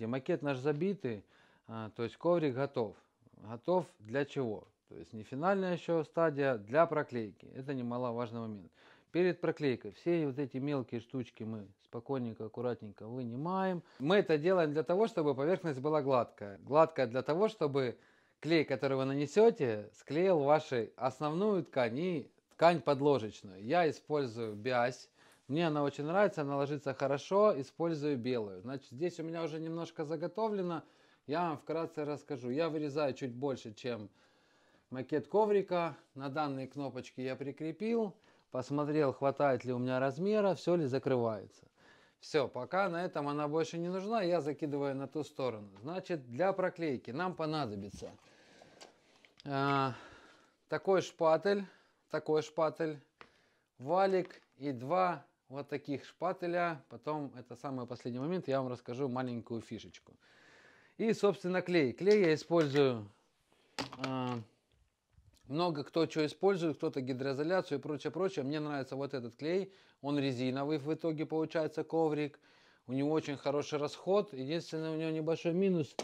Макет наш забитый, а, то есть коврик готов. Готов для чего? То есть не финальная еще стадия для проклейки. Это немаловажный момент. Перед проклейкой все вот эти мелкие штучки мы спокойненько, аккуратненько вынимаем. Мы это делаем для того, чтобы поверхность была гладкая. Гладкая для того, чтобы клей, который вы нанесете, склеил вашу основную ткань и ткань подложечную. Я использую бязь. Мне она очень нравится, она ложится хорошо, использую белую. Значит, здесь у меня уже немножко заготовлено, я вам вкратце расскажу. Я вырезаю чуть больше, чем макет коврика. На данные кнопочки я прикрепил, посмотрел, хватает ли у меня размера, все ли закрывается. Все, пока на этом она больше не нужна, я закидываю на ту сторону. Значит, для проклейки нам понадобится э, такой шпатель, такой шпатель, валик и два вот таких шпателя. Потом, это самый последний момент, я вам расскажу маленькую фишечку. И, собственно, клей. Клей я использую... Э, много кто что использует, кто-то гидроизоляцию и прочее, прочее. Мне нравится вот этот клей. Он резиновый в итоге получается, коврик. У него очень хороший расход. Единственное, у него небольшой минус.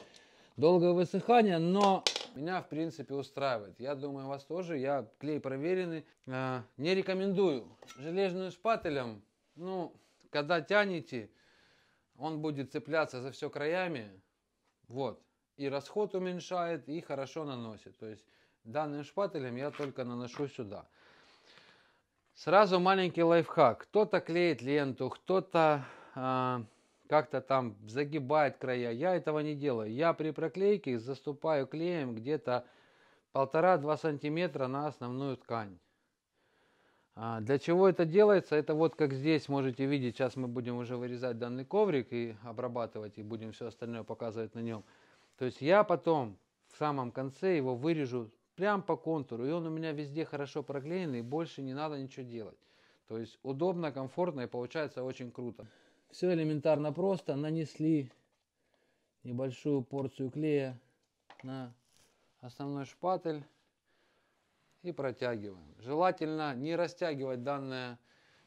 Долгое высыхание, но меня в принципе устраивает. Я думаю, вас тоже. Я клей проверенный. А, не рекомендую железную шпателем ну, когда тянете, он будет цепляться за все краями, вот, и расход уменьшает, и хорошо наносит. То есть данным шпателем я только наношу сюда. Сразу маленький лайфхак. Кто-то клеит ленту, кто-то э, как-то там загибает края. Я этого не делаю. Я при проклейке заступаю клеем где-то полтора-два сантиметра на основную ткань. А, для чего это делается? Это вот как здесь можете видеть, сейчас мы будем уже вырезать данный коврик и обрабатывать, и будем все остальное показывать на нем. То есть я потом в самом конце его вырежу прям по контуру, и он у меня везде хорошо проклеен и больше не надо ничего делать. То есть удобно, комфортно и получается очень круто. Все элементарно просто, нанесли небольшую порцию клея на основной шпатель и протягиваем. Желательно не растягивать данное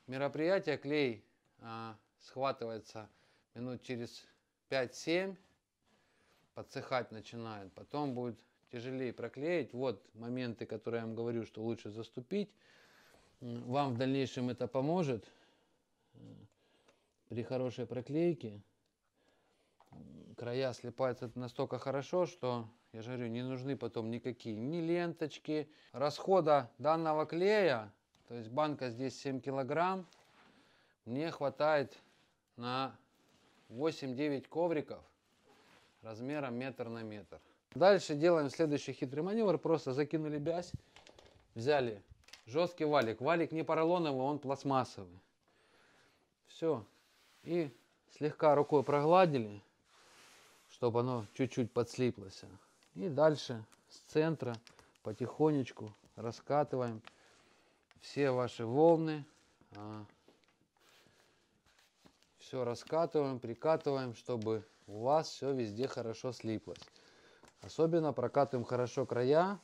мероприятие. Клей а, схватывается минут через 5-7, подсыхать начинает. Потом будет тяжелее проклеить. Вот моменты, которые я вам говорю, что лучше заступить. Вам в дальнейшем это поможет э, при хорошей проклейке края слипаются настолько хорошо, что я же говорю, не нужны потом никакие ни ленточки. Расхода данного клея, то есть банка здесь 7 килограмм, мне хватает на 8-9 ковриков размером метр на метр. Дальше делаем следующий хитрый маневр. Просто закинули бязь, взяли жесткий валик. Валик не поролоновый, он пластмассовый. Все. И слегка рукой прогладили, чтобы оно чуть-чуть подслиплось. И дальше с центра потихонечку раскатываем все ваши волны. А, все раскатываем, прикатываем, чтобы у вас все везде хорошо слиплось. Особенно прокатываем хорошо края,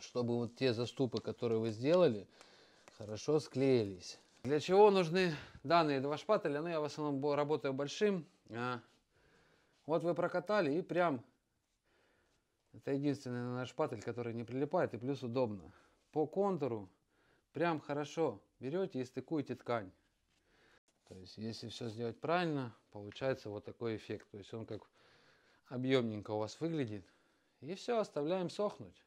чтобы вот те заступы, которые вы сделали, хорошо склеились. Для чего нужны данные два шпателя? Ну, я в основном работаю большим. А, вот вы прокатали и прям это единственный наш шпатель, который не прилипает и плюс удобно. По контуру прям хорошо берете и стыкуете ткань. То есть, если все сделать правильно, получается вот такой эффект. То есть, он как объемненько у вас выглядит. И все, оставляем сохнуть.